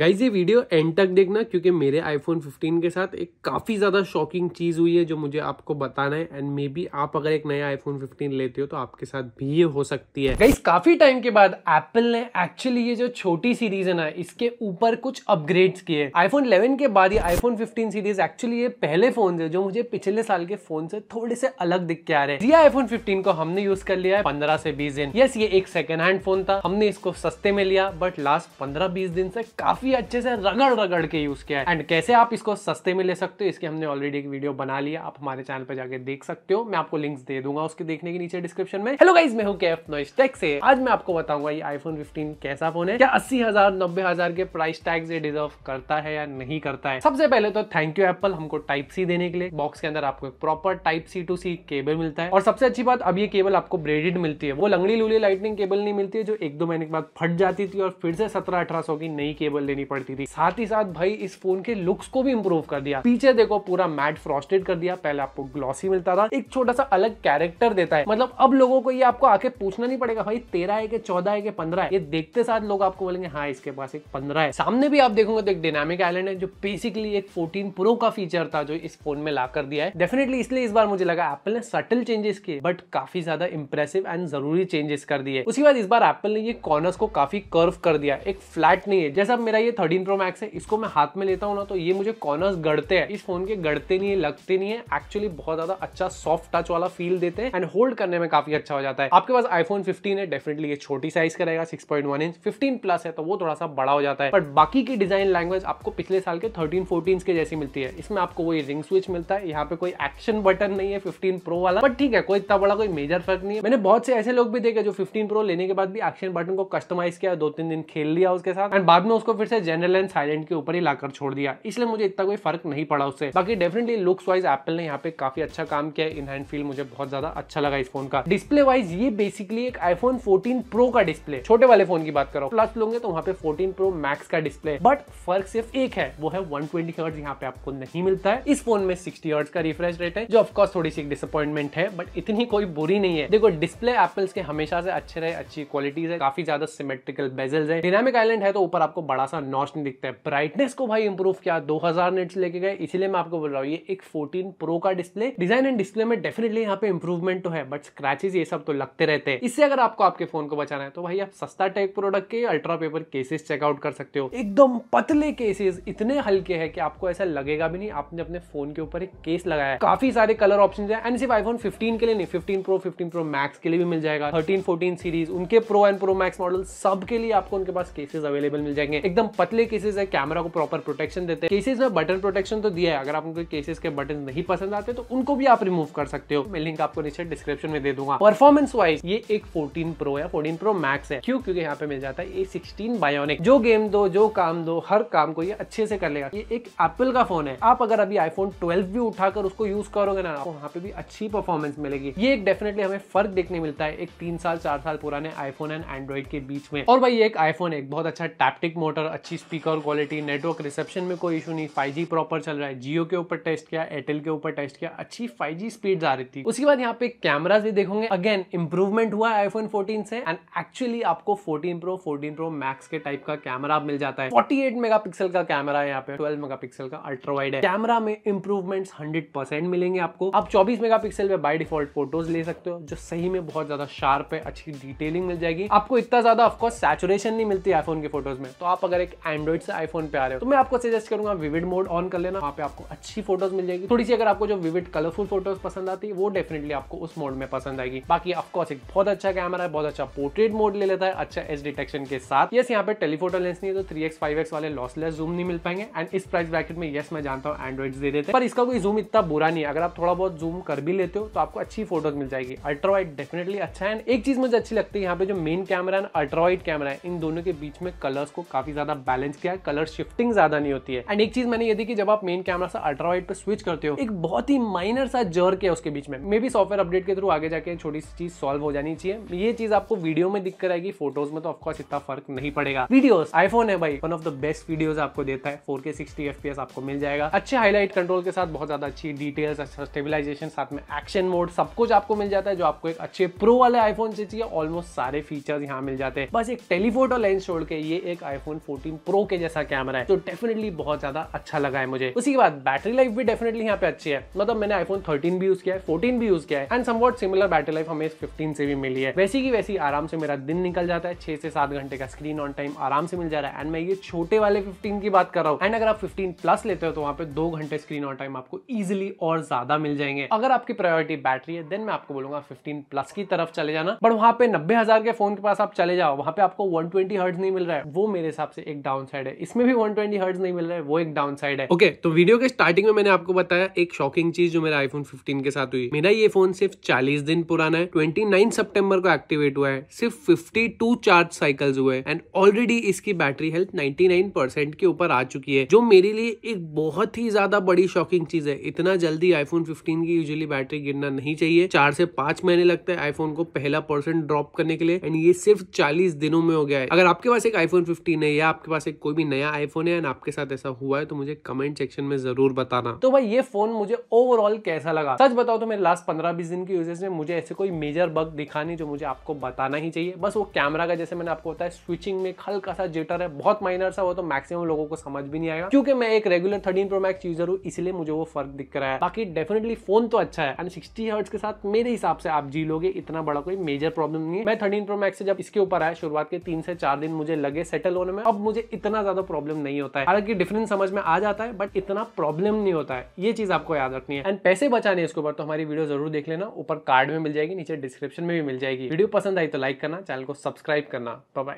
guys ये video and तक देखना क्योंकि मेरे आईफोन 15 के साथ एक काफ़ी ज़्यादा शॉकिंग चीज़ हुई है जो मुझे आपको बताना है एंड मे बी आप अगर एक नया आईफोन 15 लेते हो तो आपके साथ भी ये हो सकती है गाइज काफ़ी टाइम के बाद एप्पल ने एक्चुअली ये जो छोटी सीरीज है ना इसके ऊपर कुछ अपग्रेड्स किए आईफोन इलेवन के बाद ये आईफोन फिफ्टीन सीरीज एक्चुअली ये पहले फोन है जो मुझे पिछले साल के फोन से थोड़े से अलग दिख के आ रहे हैं ये आईफोन फिफ्टीन को हमने यूज कर लिया है पंद्रह से बीस दिन यस ये एक सेकेंड हैंड फोन था हमने इसको सस्ते में लिया बट लास्ट पंद्रह बीस दिन से काफी ही अच्छे से रगड़ रगड़ के यूज़ किया है एंड कैसे आप इसको सस्ते में ले सकते हो इसके हमने ऑलरेडी एक वीडियो बना लिया आप हमारे चैनल पर जाकर देख सकते हो मैं आपको लिंक दे दूंगा उसके देखने के नीचे डिस्क्रिप्शन में हेलो गाइज मैं हूँ कैफ नॉइस टेक से आज मैं आपको बताऊंगा ये आईफोन फिफ्टीन कैसा फोन है क्या अस्सी हजार नब्बे हजार के प्राइस टैग ये डिजर्व करता है या नहीं करता है सबसे पहले तो थैंक यू एप्पल हमको टाइप सी देने के लिए बॉक्स के अंदर आपको एक proper type C to C cable मिलता है और सबसे अच्छी बात अब ये केबल आपको ब्रेडेड मिलती है वो लंगड़ी लूली लाइटनिंग केबल नहीं मिलती है जो एक दो महीने के बाद फट जाती थी और फिर से सत्रह अठारह सौ की नई केबल लेनी देनी पड़ती थी साथ ही साथ भाई इस फोन के लुक्स को भी इम्प्रूव कर दिया पीछे देखो पूरा मैट फ्रॉस्टेड कर दिया पहले आपको ग्लॉसी मिलता था एक छोटा सा अलग कैरेक्टर देता है मतलब अब लोगों को ये आपको आके पूछना नहीं पड़ेगा भाई तेरह है कि चौदह है कि पंद्रह है ये देखते साथ लोग आपको बोलेंगे हाँ इसके पास एक पंद्रह है सामने भी आप देखोगे तो एक डिनामिक आइलैंड है जो बेसिकली एक फोर्टीन प्रो का फीचर था जो इस फोन में ला कर दिया है डेफिनेटली इसलिए इस बार मुझे लगा एप्पल ने सटल चेंजेस किए बट काफी ज्यादा इंप्रेसिव एंड जरूरी चेंजेस कर दिए उसके बाद इस बार एप्पल ने ये कॉर्नर्स को काफी कर्व कर दिया एक फ्लैट नहीं है जैसा मेरा मेरा ये थर्टीन प्रो मैक्स है इसको मैं हाथ में लेता हूँ ना तो ये मुझे कॉर्नर्स गढ़ते हैं इस फोन के गढ़ते नहीं है लगते नहीं है एक्चुअली बहुत ज्यादा अच्छा सॉफ्ट टच वाला फील देते हैं एंड होल्ड करने में काफी अच्छा हो जाता है आपके पास आईफोन फिफ्टीन है डेफिनेटली ये छोटी साइज का रहेगा सिक्स इंच फिफ्टीन प्लस है तो वो थोड़ा सा बड़ा हो जाता है बट बाकी की डिजाइन लैंग्वेज आपको पिछले साल के थर्टीन फोर्टीन के जैसी मिलती है इसमें आपको वही रिंग स्विच मिलता है यहाँ पे कोई एक्शन बटन नहीं है फिफ्टीन प्रो वाला बट ठीक है कोई इतना बड़ा कोई मेजर फर्क नहीं है मैंने बहुत से ऐसे लोग भी देखे जो फिफ्टीन प्रो लेने के बाद भी एक्शन बटन को कस्टमाइज किया दो तीन दिन खेल लिया उसके साथ एंड बाद में उसको फिर से जनरल एंड साइलेंट के ऊपर ही लाकर छोड़ दिया इसलिए मुझे इतना कोई फर्क नहीं पड़ा उससे बाकी डेफिनेटली लुक्स वाइज एप्पल ने यहाँ पे काफी अच्छा काम किया इन हैंड फील मुझे बहुत ज्यादा अच्छा लगा इस फोन का डिस्प्ले वाइज ये बेसिकली एक आईफोन फोर्टीन प्रो का डिस्प्ले छोटे वाले फोन की बात करो प्लस लोगे तो वहाँ पे फोर्टीन प्रो मैक्स का डिस्प्ले बट फर्क सिर्फ एक है वो है वन ट्वेंटी यहाँ पे आपको नहीं मिलता है इस फोन में सिक्सटी हर्ट्स का रिफ्रेश रेट है जो ऑफकोर्स थोड़ी सी डिसअपॉइंटमेंट है बट इतनी कोई बुरी नहीं है देखो डिस्प्ले एप्पल्स के हमेशा से अच्छे रहे अच्छी क्वालिटीज है काफी ज्यादा सिमेट्रिकल बेजल्स है डिनामिक आइलैंड है तो ऊपर आपको बड़ा सा और नॉच नहीं दिखता है ब्राइटनेस को भाई इंप्रूव किया 2000 नेट्स लेके गए इसलिए मैं आपको बोल रहा हूँ ये एक 14 प्रो का डिस्प्ले डिजाइन एंड डिस्प्ले में डेफिनेटली यहाँ पे इंप्रूवमेंट तो है बट स्क्रैचेज ये सब तो लगते रहते हैं इससे अगर आपको आपके फोन को बचाना है तो भाई आप सस्ता टेक प्रोडक्ट के अल्ट्रा पेपर केसेस चेकआउट कर सकते हो एकदम पतले केसेस इतने हल्के है कि आपको ऐसा लगेगा भी नहीं आपने अपने फोन के ऊपर एक केस लगाया है काफी सारे कलर ऑप्शन है एंड सिर्फ आईफोन फिफ्टीन के लिए नहीं fifteen pro fifteen pro max के लिए भी मिल जाएगा थर्टीन फोर्टीन सीरीज उनके pro and pro max model सबके लिए आपको उनके पास केसेस अवेलेबल मिल जाएंगे एकदम पतले केसेस है कैमरा को प्रॉपर प्रोटेक्शन देते हैं केसेस में बटन प्रोटेक्शन तो दिया है अगर आपको केसेस के बटन नहीं पसंद आते तो उनको भी आप रिमूव कर सकते हो मैं लिंक आपको नीचे डिस्क्रिप्शन में दे दूंगा परफॉर्मेंस वाइज ये एक 14 प्रो या 14 प्रो मैक्स है क्यों क्योंकि यहाँ पे मिल जाता है ए सिक्सटीन बायोनिक जो गेम दो जो काम दो हर काम को ये अच्छे से कर लेगा ये एक एप्पल का फोन है आप अगर अभी आईफोन ट्वेल्व भी उठाकर उसको यूज करोगे ना आपको वहाँ पे भी अच्छी परफॉर्मेंस मिलेगी ये एक डेफिनेटली हमें फर्क देखने मिलता है एक तीन साल चार साल पुराने आईफोन एंड एंड्रॉइड के बीच में और भाई ये एक आईफोन एक बहुत अच्छा टैप्टिक मोटर अच्छी स्पीकर क्वालिटी नेटवर्क रिसेप्शन में कोई इशू नहीं फाइव प्रॉपर चल रहा है जियो के ऊपर टेस्ट किया एयरटेल के ऊपर टेस्ट किया अच्छी जी स्पीड आ रही थी उसके बाद यहाँ पे कैमराज भी देखोगे अगेन इंप्रूवमेंट हुआ है आईफोन फोर्टीन से एंड एक्चुअली आपको fourteen pro fourteen pro max के टाइप का कैमरा मिल जाता है फोर्टी मेगा पिक्सल का कैमरा है यहाँ पे मेगा पिक्सल का अल्ट्रा वाइड है कैमरा में हंड्रेड परसेंट मिलेंगे आपको आप मेगा पिक्सल में बाई डिफॉल्ट फोटोज ले सकते हो जो सही में बहुत ज्यादा शार्प है अच्छी डिटेलिंग मिल जाएगी आपको इतना ज्यादा ऑफकोर्स सैचुरेशन नहीं मिलती आईफोन के फोटोज में तो आप अगर एक डायरेक्ट एंड्रॉइड से आईफोन पे आ रहे हो तो मैं आपको सजेस्ट करूंगा विविड मोड ऑन कर लेना वहाँ पे आपको अच्छी फोटोज मिल जाएगी थोड़ी सी अगर आपको जो विविड कलरफुल फोटोज पसंद आती है वो डेफिनेटली आपको उस मोड में पसंद आएगी बाकी ऑफकोर्स एक बहुत अच्छा कैमरा है बहुत अच्छा पोर्ट्रेट मोड ले लेता है अच्छा एच डिटेक्शन के साथ यस यहाँ पे टेलीफोटो लेंस नहीं है तो थ्री एक्स फाइव एक्स वाले लॉसलेस जूम नहीं मिल पाएंगे एंड इस प्राइस ब्रैकेट में यस मैं जानता हूँ एंड्रॉइड दे देते पर इसका कोई जूम इतना बुरा नहीं है अगर आप थोड़ा बहुत जूम कर भी लेते हो तो आपको अच्छी फोटोज मिल जाएगी अल्ट्रा डेफिनेटली अच्छा है एंड एक चीज मुझे अच्छी लगती है यहाँ पे जो मेन कैमरा है अल्ट्रा कैमरा है इन दोनों के बीच में कलर्स को काफी ज्यादा बैलेंस किया है कलर शिफ्टिंग ज्यादा नहीं होती है एंड एक चीज मैंने ये देखी जब आप मेन कैमरा से अल्ट्रा पर स्विच करते हो एक बहुत ही माइनर सा जर्क है उसके बीच में मे भी सॉफ्टवेयर अपडेट के थ्रू आगे जाके छोटी सी चीज सॉल्व हो जानी चाहिए ये चीज आपको वीडियो में कर आएगी फोटोज में तो ऑफकोर्स इतना फर्क नहीं पड़ेगा वीडियो आईफोन है भाई one of the best video आपको देता है फोर के सिक्सटी एफ आपको मिल जाएगा अच्छे हाईलाइट कंट्रोल के साथ बहुत ज्यादा अच्छी डिटेल्स अच्छा स्टेबिलाईजेशन साथ में एक्शन मोड सब कुछ आपको मिल जाता है जो आपको एक अच्छे प्रो वाले आईफोन से चाहिए ऑलमोस्ट सारे फीचर्स यहाँ मिल जाते हैं बस एक टेलीफोटो लेंस छोड़ के ये एक आईफोन फिफ्टीन प्रो के जैसा कैमरा है तो डेफिनेटली बहुत ज्यादा अच्छा लगा है मुझे उसी के बाद बैटरी लाइफ भी डेफिनेटली यहाँ पे अच्छी है मतलब मैंने आईफोन थर्टीन भी यूज किया है फोर्टीन भी यूज किया है and somewhat similar battery life हमें फिफ्टीन से भी मिली है वैसी की वैसी आराम से मेरा दिन निकल जाता है छह से सात घंटे का स्क्रीन ऑन टाइम आराम से मिल जा रहा है एंड मैं ये छोटे वाले फिफ्टीन की बात कर रहा हूँ एंड अगर आप फिफ्टीन प्लस लेते हो तो वहाँ पे दो घंटे स्क्रीन ऑन टाइम आपको इजिली और ज्यादा मिल जाएंगे अगर आपकी प्रायोरिटी बैटरी है देन मैं आपको बोलूंगा फिफ्टीन प्लस की तरफ चले जाना बट वहाँ पे नब्बे हजार के फोन के पास आप चले जाओ वहाँ पे आपको वन ट्वेंटी हर्ट नहीं मिल रहा है वो मेरे हिसाब से एक डाउन साइड है इसमें भी 120 ट्वेंटी हर्ट नहीं मिल रहा है वो एक डाउन साइड है ओके okay, तो वीडियो के स्टार्टिंग में मैंने आपको बताया एक शॉकिंग चीज जो मेरा आईफोन 15 के साथ हुई मेरा ये फोन सिर्फ 40 दिन पुराना है 29 सितंबर को एक्टिवेट हुआ है सिर्फ 52 चार्ज साइकिल्स हुए एंड ऑलरेडी इसकी बैटरी हेल्थ 99 के ऊपर आ चुकी है जो मेरे लिए एक बहुत ही ज्यादा बड़ी शॉकिंग चीज है इतना जल्दी आईफोन फिफ्टीन की यूजली बैटरी गिरना नहीं चाहिए चार से पांच महीने लगता है आईफोन को पहला परसेंट ड्रॉप करने के लिए एंड ये सिर्फ चालीस दिनों में हो गया है अगर आपके पास एक आईफोन फिफ्टीन है या आप आपके पास एक कोई भी नया आईफोन है एंड आपके साथ ऐसा हुआ है तो मुझे कमेंट सेक्शन में जरूर बताना तो भाई ये फोन मुझे ओवरऑल कैसा लगा सच बताओ तो मेरे लास्ट पंद्रह बीस दिन की यूजेज में मुझे ऐसे कोई मेजर बग दिखा नहीं जो मुझे आपको बताना ही चाहिए बस वो कैमरा का जैसे मैंने आपको बताया स्विचिंग में हल्का सा जिटर है बहुत माइनर सा वो तो मैक्सिमम लोगों को समझ भी नहीं आएगा क्योंकि मैं एक regular thirteen pro max user हूँ इसलिए मुझे वो फर्क दिख रहा है बाकी डेफिनेटली फोन तो अच्छा है एंड सिक्सटी हर्ट्स के साथ मेरे हिसाब से आप जी लोगे इतना बड़ा कोई मेजर प्रॉब्लम नहीं है मैं थर्टीन प्रो मैक्स से जब इसके ऊपर आया शुरुआत के तीन से चार दिन मुझे लगे सेटल होने में अब मुझे इतना ज़्यादा प्रॉब्लम नहीं होता है हालांकि डिफरेंस समझ में आ जाता है बट इतना प्रॉब्लम नहीं होता है ये चीज़ आपको याद रखनी है एंड पैसे बचाने इसके ऊपर तो हमारी वीडियो जरूर देख लेना ऊपर कार्ड में मिल जाएगी नीचे डिस्क्रिप्शन में भी मिल जाएगी वीडियो पसंद आई तो लाइक करना चैनल को सब्सक्राइब करना बाय